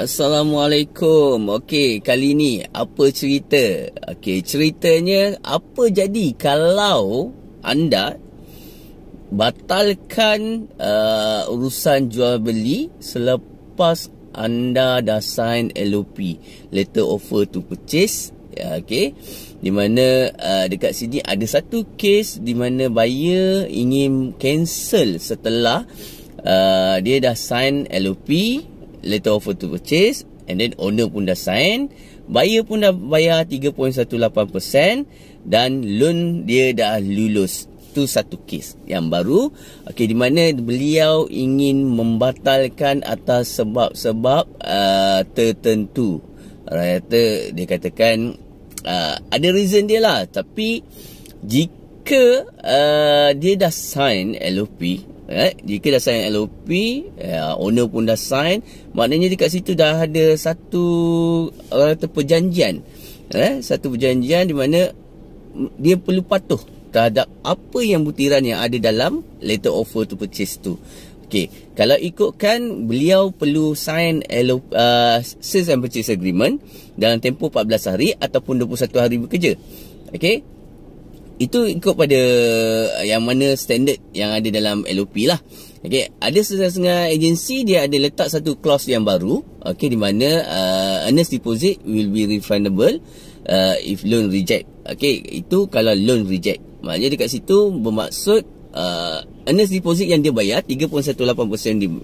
Assalamualaikum. Okey, kali ni apa cerita? Okey, ceritanya apa jadi kalau anda batalkan uh, urusan jual beli selepas anda dah sign LOP, letter offer to purchase, ya okey. Di mana uh, dekat sini ada satu case di mana buyer ingin cancel setelah uh, dia dah sign LOP letter offer to purchase and then owner pun dah sign buyer pun dah bayar 3.18% dan loan dia dah lulus tu satu kes yang baru okey di mana beliau ingin membatalkan atas sebab-sebab uh, tertentu rata dia katakan uh, ada reason dia lah tapi jika uh, dia dah sign LOP Eh, jika dah sign LOP, eh, uh, owner pun dah sign, maknanya dekat situ dah ada satu kata perjanjian. Eh, satu perjanjian di mana dia perlu patuh terhadap apa yang butiran yang ada dalam letter offer to purchase tu. Okay, kalau ikutkan beliau perlu sign LO, uh, sales and purchase agreement dalam tempoh 14 hari ataupun 21 hari bekerja. Okay itu ikut pada uh, yang mana standard yang ada dalam LOP lah. okay ada setengah agensi dia ada letak satu clause yang baru, okay di mana uh, earnest deposit will be refundable uh, if loan reject. okay itu kalau loan reject. Maknanya dekat situ bermaksud uh, earnest deposit yang dia bayar 3.18%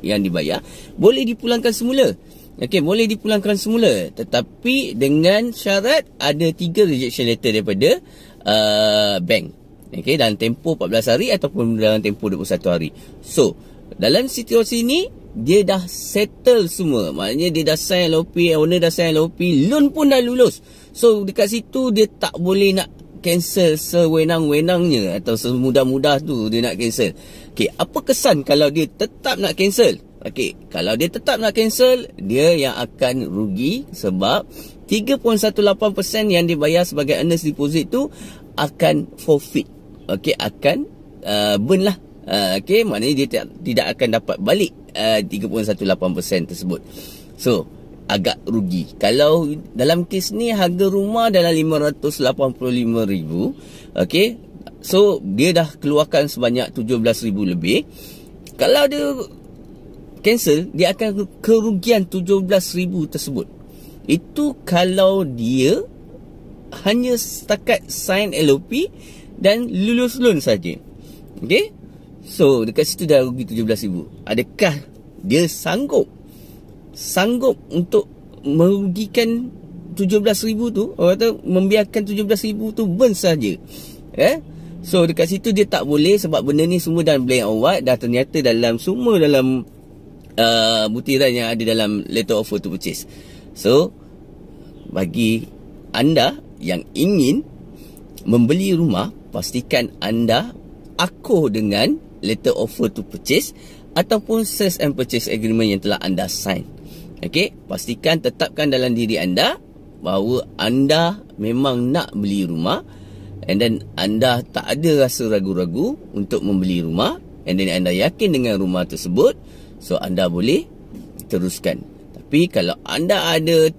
yang dibayar boleh dipulangkan semula. okay boleh dipulangkan semula tetapi dengan syarat ada 3 rejection letter daripada Uh, bank. okay dalam tempoh 14 hari ataupun dalam tempoh 21 hari. So, dalam situasi ni, dia dah settle semua. Maknanya dia dah sign LOP, owner dah sign LOP, loan pun dah lulus. So, dekat situ dia tak boleh nak cancel sewenang-wenangnya atau semudah-mudah tu dia nak cancel. Okay, apa kesan kalau dia tetap nak cancel? Okey, kalau dia tetap nak cancel, dia yang akan rugi sebab 3.18% yang dibayar sebagai earnest deposit tu akan forfeit. Okey, akan uh, burn lah. Uh, Okey, maknanya dia tak, tidak akan dapat balik uh, 3.18% tersebut. So, agak rugi. Kalau dalam kes ni harga rumah dalam RM585,000. Okey, so dia dah keluarkan sebanyak RM17,000 lebih. Kalau dia cancel, dia akan kerugian RM17,000 tersebut. Itu kalau dia hanya setakat sign LOP dan lulus loan saja. Okay? So, dekat situ dah rugi RM17,000. Adakah dia sanggup? Sanggup untuk merugikan RM17,000 tu? Atau kata membiarkan RM17,000 tu burn saja. Eh? So, dekat situ dia tak boleh sebab benda ni semua dan blank or Dah ternyata dalam semua dalam uh, butiran yang ada dalam letter offer to purchase. So bagi anda yang ingin membeli rumah pastikan anda akur dengan letter offer to purchase ataupun sales and purchase agreement yang telah anda sign. Okay pastikan tetapkan dalam diri anda bahawa anda memang nak beli rumah and then anda tak ada rasa ragu-ragu untuk membeli rumah and then anda yakin dengan rumah tersebut so anda boleh teruskan tapi kalau anda ada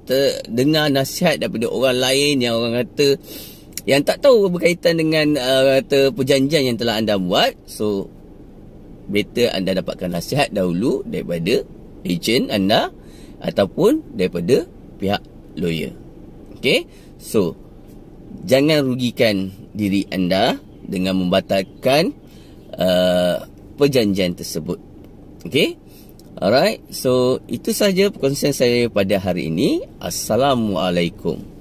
dengar nasihat daripada orang lain yang orang kata yang tak tahu berkaitan dengan uh, kata perjanjian yang telah anda buat, so better anda dapatkan nasihat dahulu daripada agent anda ataupun daripada pihak lawyer. Okay, so jangan rugikan diri anda dengan membatalkan uh, perjanjian tersebut. Okay. Alright, so itu sahaja perkongsian saya pada hari ini. Assalamualaikum.